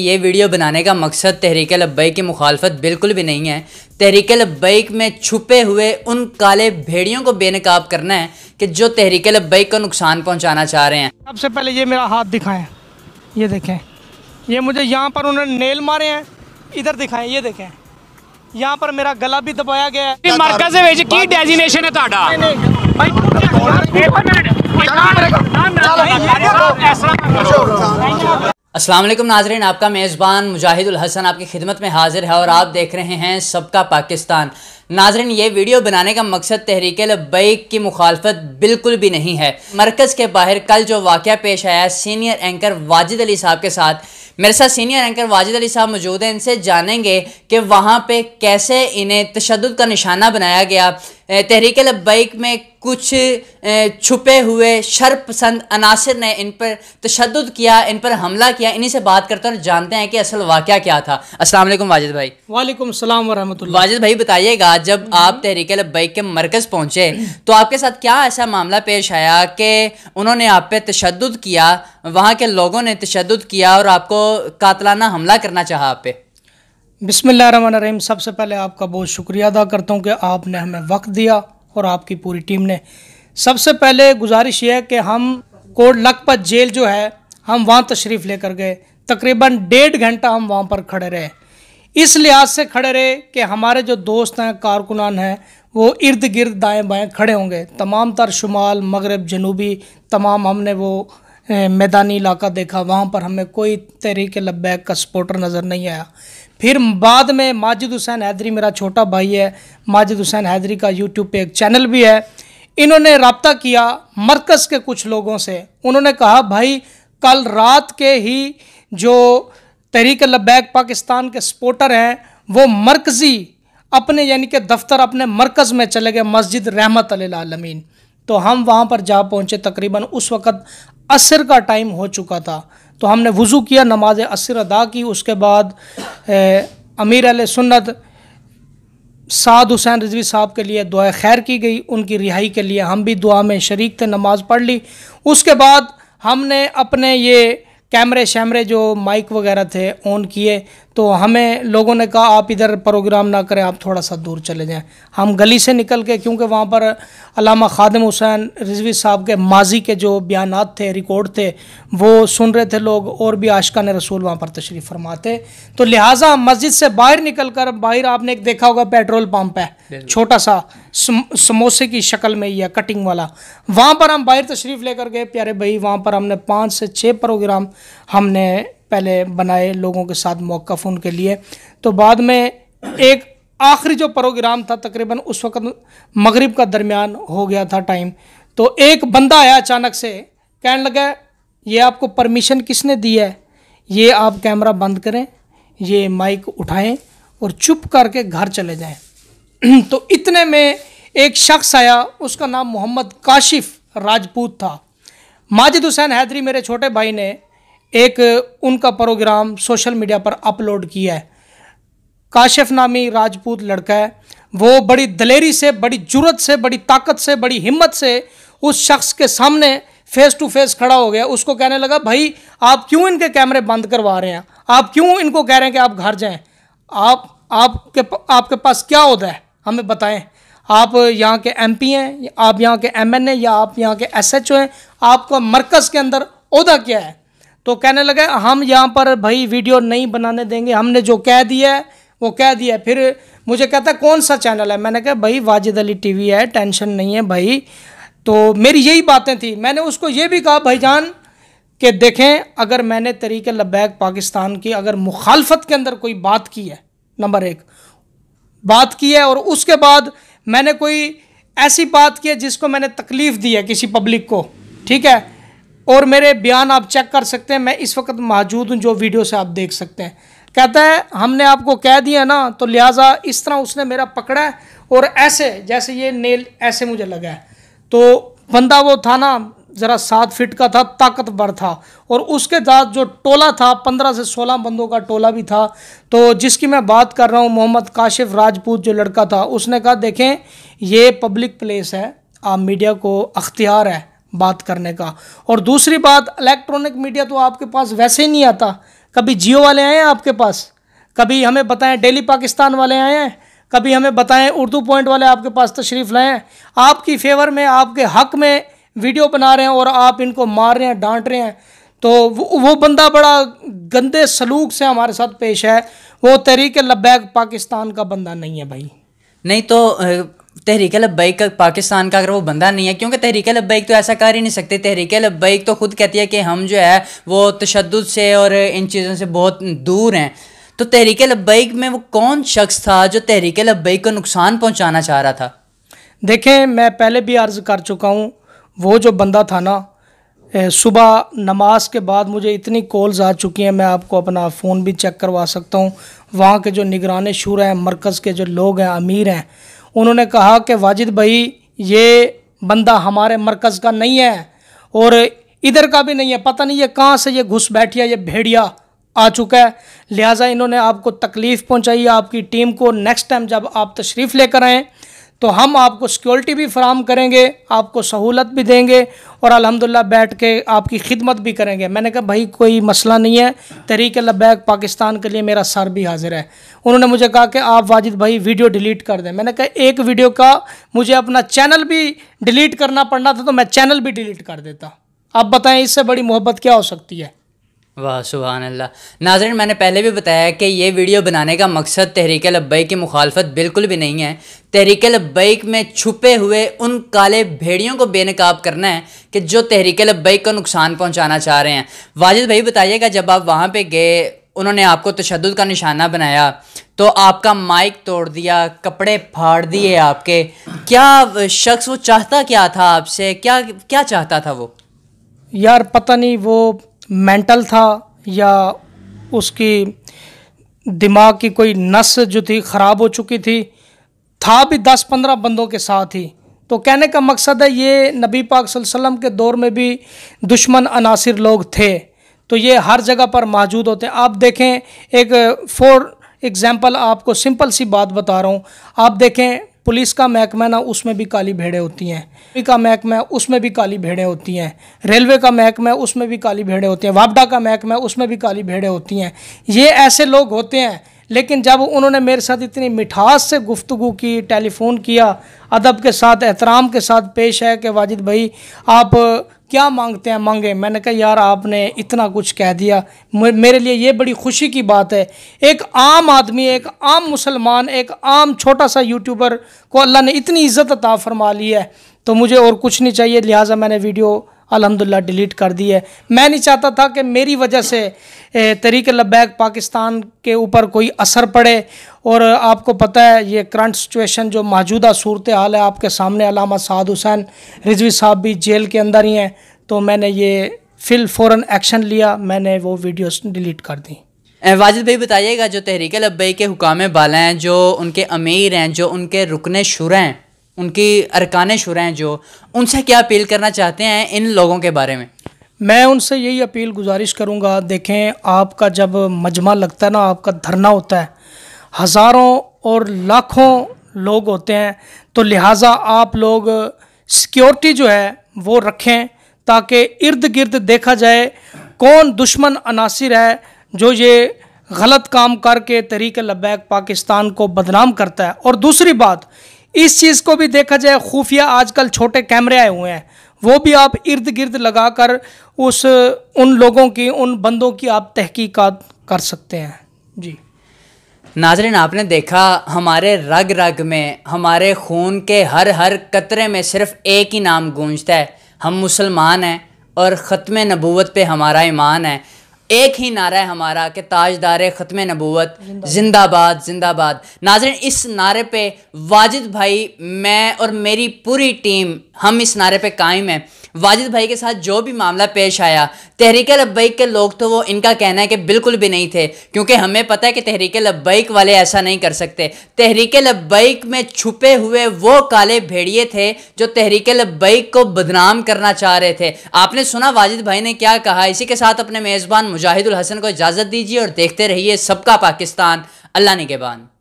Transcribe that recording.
ये वीडियो बनाने का मकसद तहरीक लब्बई की मुखालफत बिल्कुल भी नहीं है तहरीक लब्बैक में छुपे हुए उन काले भेड़ियों को बेनकाब करना है कि जो तहरीक लब्बैक को नुकसान पहुंचाना चाह रहे हैं सबसे पहले ये मेरा हाथ दिखाएं ये देखें ये मुझे यहाँ पर उन्होंने नेल मारे हैं इधर दिखाएं ये देखें यहाँ पर मेरा गला भी दबाया गया है असलम नाजरन आपका मेज़बान मुजाहिदुल हसन आपकी खिदमत में हाजिर है और आप देख रहे हैं सबका पाकिस्तान नाजरन ये वीडियो बनाने का मकसद तहरीक लबैक की मुखालफत बिल्कुल भी नहीं है मरकज़ के बाहर कल जो वाक़ पेश आया सीनियर एंकर वाजिद अली साहब के साथ मेरे साथ सीनियर एंकर वाजिद अली साहब मौजूद हैं इनसे जानेंगे कि वहाँ पर कैसे इन्हें तशद का निशाना बनाया गया तहरीक लबैक में कुछ छुपे हुए शरपसंद अनासर ने इन पर तशद किया इन पर हमला किया इन्हीं से बात करते हैं और जानते हैं कि असल वाक़ क्या था अस्सलाम वालेकुम वाजिद भाई वालेकुम सलाम वरहमतुल्लाह वाजिद भाई बताइएगा जब हम्म। आप तहरीक लबैक के मरकज़ पहुँचे तो आपके साथ क्या ऐसा मामला पेश आया कि उन्होंने आप पे तशद किया वहाँ के लोगों ने तशद किया और आपको कातलाना हमला करना चाहा आप पे रहीम सबसे पहले आपका बहुत शुक्रिया अदा करता हूँ कि आपने हमें वक्त दिया और आपकी पूरी टीम ने सबसे पहले गुजारिश यह है कि हम कोट लखपत जेल जो है हम वहाँ तशरीफ़ लेकर गए तकरीबन डेढ़ घंटा हम वहाँ पर खड़े रहे इस लिहाज से खड़े रहे कि हमारे जो दोस्त हैं कारकुनान हैं वो इर्द गिर्द दाएँ बाएँ खड़े होंगे तमाम तर शुमाल मगरब जनूबी तमाम हमने वो मैदानी इलाका देखा वहाँ पर हमें कोई तहरीक लब्बैक का सपोर्टर नज़र नहीं आया फिर बाद में माजिद हुसैन हैदरी मेरा छोटा भाई है माजिद हुसैन हैदरी का यूट्यूब पे एक चैनल भी है इन्होंने रबता किया मरकज़ के कुछ लोगों से उन्होंने कहा भाई कल रात के ही जो तहरीक लबैक पाकिस्तान के सपोर्टर हैं वो मरकज़ी अपने यानी कि दफ्तर अपने मरकज़ में चले गए मस्जिद रहमत अलमीन तो हम वहाँ पर जा पहुँचे तकरीबन उस वक़्त असर का टाइम हो चुका था तो हमने वज़ू किया नमाज असर अदा की उसके बाद ए, अमीर अल सुन्नत साद हुसैन रजवी साहब के लिए दुआ खैर की गई उनकी रिहाई के लिए हम भी दुआ में शरीक थे नमाज़ पढ़ ली उसके बाद हमने अपने ये कैमरे शैमरे जो माइक वगैरह थे ऑन किए तो हमें लोगों ने कहा आप इधर प्रोग्राम ना करें आप थोड़ा सा दूर चले जाएं हम गली से निकल के क्योंकि वहाँ पर अलामा खादम हुसैन रिजवी साहब के माजी के जो बयान थे रिकॉर्ड थे वो सुन रहे थे लोग और भी आशका ने रसूल वहाँ पर तशरीफ़ फरमाते तो लिहाजा मस्जिद से बाहर निकल कर बाहर आपने एक देखा होगा पेट्रोल पम्प है छोटा सा समोसे की शक्ल में या कटिंग वाला वहाँ पर हम बाहर तशरीफ़ लेकर गए प्यारे भाई वहाँ पर हमने पाँच से छः प्रोग्राम हमने पहले बनाए लोगों के साथ मौक़ उनके लिए तो बाद में एक आखिरी जो प्रोग्राम था तकरीबन उस वक्त मगरिब का दरमियान हो गया था टाइम तो एक बंदा आया अचानक से कहने लगा ये आपको परमिशन किसने दी है ये आप कैमरा बंद करें ये माइक उठाएं और चुप करके घर चले जाएं तो इतने में एक शख्स आया उसका नाम मोहम्मद काशिफ राजपूत था माजिद हुसैन हैदरी मेरे छोटे भाई ने एक उनका प्रोग्राम सोशल मीडिया पर अपलोड किया है काशिफ नामी राजपूत लड़का है वो बड़ी दलेरी से बड़ी जुरत से बड़ी ताकत से बड़ी हिम्मत से उस शख्स के सामने फेस टू फेस खड़ा हो गया उसको कहने लगा भाई आप क्यों इनके कैमरे बंद करवा रहे हैं आप क्यों इनको कह रहे हैं कि आप घर जाएं आप आपके आपके पास क्या होता है हमें बताएं आप यहाँ के एमपी हैं आप यहाँ के एमएन एन या आप यहाँ के एसएचओ हैं आपका मरकज़ के अंदर अहदा क्या है तो कहने लगे हम यहाँ पर भाई वीडियो नहीं बनाने देंगे हमने जो कह दिया है वो कह दिया फिर मुझे कहता है कौन सा चैनल है मैंने कहा भाई वाजिद अली वी है टेंशन नहीं है भाई तो मेरी यही बातें थी मैंने उसको ये भी कहा भाई जान कि देखें अगर मैंने तरीके लबैक पाकिस्तान की अगर मुखालफत के अंदर कोई बात की है नंबर एक बात की है और उसके बाद मैंने कोई ऐसी बात की है जिसको मैंने तकलीफ़ दी है किसी पब्लिक को ठीक है और मेरे बयान आप चेक कर सकते हैं मैं इस वक्त मौजूद हूँ जो वीडियो से आप देख सकते हैं कहता है हमने आपको कह दिया ना तो लिहाजा इस तरह उसने मेरा पकड़ा है और ऐसे जैसे ये नेल ऐसे मुझे लगा है तो बंदा वो था ना ज़रा सात फीट का था ताकतवर था और उसके साथ जो टोला था पंद्रह से सोलह बंदों का टोला भी था तो जिसकी मैं बात कर रहा हूँ मोहम्मद काशिफ राजपूत जो लड़का था उसने कहा देखें ये पब्लिक प्लेस है आप मीडिया को अख्तियार है बात करने का और दूसरी बात इलेक्ट्रॉनिक मीडिया तो आपके पास वैसे ही नहीं आता कभी जियो वाले आए हैं आपके पास कभी हमें बताएं डेली पाकिस्तान वाले आए हैं कभी हमें बताएं उर्दू पॉइंट वाले आपके पास तशरीफ़ लाएँ आपकी फेवर में आपके हक में वीडियो बना रहे हैं और आप इनको मार रहे हैं डांट रहे हैं तो वो, वो बंदा बड़ा गंदे सलूक से हमारे साथ पेश है वो तहरीक लब्बैक पाकिस्तान का बंदा नहीं है भाई नहीं तो तहरीक लब्बैक का पाकिस्तान का अगर वो बंदा नहीं है क्योंकि तहरीक लब्बैक तो ऐसा कर ही नहीं सकते तहरीक लब्बैक तो खुद कहती है कि हम जो है वो तशद से और इन चीज़ों से बहुत दूर हैं तो तहरीक लब्बैक में वो कौन शख्स था जो तहरीक लब्बैक को नुकसान पहुँचाना चाह रहा था देखें मैं पहले भी अर्ज़ कर चुका हूँ वो जो बंदा था ना सुबह नमाज के बाद मुझे इतनी कॉल्स आ चुकी हैं मैं आपको अपना फ़ोन भी चेक करवा सकता हूँ वहाँ के जो निगरान शुर हैं मरकज़ के जो लोग हैं अमीर हैं उन्होंने कहा कि वाजिद भाई ये बंदा हमारे मरकज़ का नहीं है और इधर का भी नहीं है पता नहीं ये कहाँ से ये घुस बैठिया ये भेड़िया आ चुका है लिहाजा इन्होंने आपको तकलीफ़ पहुँचाई आपकी टीम को नेक्स्ट टाइम जब आप तशरीफ़ लेकर आएँ तो हम आपको सिक्योरिटी भी फ्राहम करेंगे आपको सहूलत भी देंगे और अल्हम्दुलिल्लाह बैठ के आपकी खिदमत भी करेंगे मैंने कहा भाई कोई मसला नहीं है तहरीक लबैक पाकिस्तान के लिए मेरा सर भी हाजिर है उन्होंने मुझे कहा कि आप वाजिद भाई वीडियो डिलीट कर दें मैंने कहा एक वीडियो का मुझे अपना चैनल भी डिलीट करना पड़ना था तो मैं चैनल भी डिलीट कर देता आप बताएं इससे बड़ी मोहब्बत क्या हो सकती है वाह सुबहान अल्लाह नाजरन मैंने पहले भी बताया कि ये वीडियो बनाने का मकसद तहरीक लब्बैक की मुखालफत बिल्कुल भी नहीं है तहरीक लब्बैक में छुपे हुए उन काले भेड़ियों को बेनकाब करना है कि जो तहरीक लब्बैक को नुकसान पहुंचाना चाह रहे हैं वाजिद भाई बताइएगा जब आप वहाँ पर गए उन्होंने आपको तशद का निशाना बनाया तो आपका माइक तोड़ दिया कपड़े फाड़ दिए आपके क्या शख्स वो चाहता क्या था आपसे क्या क्या चाहता था वो यार पता नहीं वो मेंटल था या उसकी दिमाग की कोई नस जो थी ख़राब हो चुकी थी था भी दस पंद्रह बंदों के साथ ही तो कहने का मकसद है ये नबी पाक वसल्लम के दौर में भी दुश्मन अनासिर लोग थे तो ये हर जगह पर मौजूद होते हैं आप देखें एक फोर एग्जांपल आपको सिंपल सी बात बता रहा हूँ आप देखें पुलिस का महकमा ना उसमें भी काली भेड़ें होती हैं का महकमा है उसमें भी काली भेड़ें होती हैं रेलवे का महकमा है उसमें भी काली भेड़ें होती हैं वापडा का महकमा है उसमें भी काली भेड़ें होती हैं ये ऐसे लोग होते हैं लेकिन जब उन्होंने मेरे साथ इतनी मिठास से गुफ्तु की टेलीफ़ोन किया अदब के साथ एहतराम के साथ पेश है कि वाजिद भाई आप क्या मांगते हैं मांगे मैंने कहा यार आपने इतना कुछ कह दिया मेरे लिए ये बड़ी खुशी की बात है एक आम आदमी एक आम मुसलमान एक आम छोटा सा यूट्यूबर को अल्लाह ने इतनी इज़्ज़त अता फरमा ली है तो मुझे और कुछ नहीं चाहिए लिहाजा मैंने वीडियो अलहमदिल्ला डिलीट कर दी है मैं नहीं चाहता था कि मेरी वजह से तरीक लब्बैक पाकिस्तान के ऊपर कोई असर पड़े और आपको पता है ये करंट सिचुएशन जो मौजूदा सूरत हाल है आपके सामने अलामा साद हुसैन रिजवी साहब भी जेल के अंदर ही हैं तो मैंने ये फिल फ़ौर एक्शन लिया मैंने वो वीडियोस डिलीट कर दी वाजिद भाई बताइएगा जो तहरीक लब्बई के हुकाम बाला हैं जो उनके अमीर हैं जो उनके रुकने शुरा हैं उनकी अरकान शुरा हैं जो उनसे क्या अपील करना चाहते हैं इन लोगों के बारे में मैं उनसे यही अपील गुजारिश करूंगा देखें आपका जब मजमा लगता है ना आपका धरना होता है हज़ारों और लाखों लोग होते हैं तो लिहाजा आप लोग सिक्योरिटी जो है वो रखें ताकि इर्द गिर्द देखा जाए कौन दुश्मन अनासर है जो ये गलत काम करके तरीक लबैक पाकिस्तान को बदनाम करता है और दूसरी बात इस चीज़ को भी देखा जाए खुफिया आजकल छोटे कैमरे आए हुए हैं वो भी आप इर्द गिर्द लगा कर उस उन लोगों की उन बंदों की आप तहकीकात कर सकते हैं जी नाजरीन आपने देखा हमारे रग रग में हमारे खून के हर हर कतरे में सिर्फ एक ही नाम गूंजता है हम मुसलमान हैं और ख़त्म नबूवत पे हमारा ईमान है एक ही नारा है हमारा कि ताजदार ख़त्म नबूत जिंदाबाद जिंदाबाद नाजरन इस नारे पे वाजिद भाई मैं और मेरी पूरी टीम हम इस नारे पे कायम हैं वाजिद भाई के साथ जो भी मामला पेश आया तहरीक लब्बैक के लोग तो वो इनका कहना है कि बिल्कुल भी नहीं थे क्योंकि हमें पता है कि तहरीक लब्बैक वाले ऐसा नहीं कर सकते तहरीक लब्बैक में छुपे हुए वो काले भेड़िए थे जो तहरीक लब्बैक को बदनाम करना चाह रहे थे आपने सुना वाजिद भाई ने क्या कहा इसी के साथ अपने मेज़बान मुजाहिदुल हसन को इजाज़त दीजिए और देखते रहिए सबका पाकिस्तान अल्लाह बान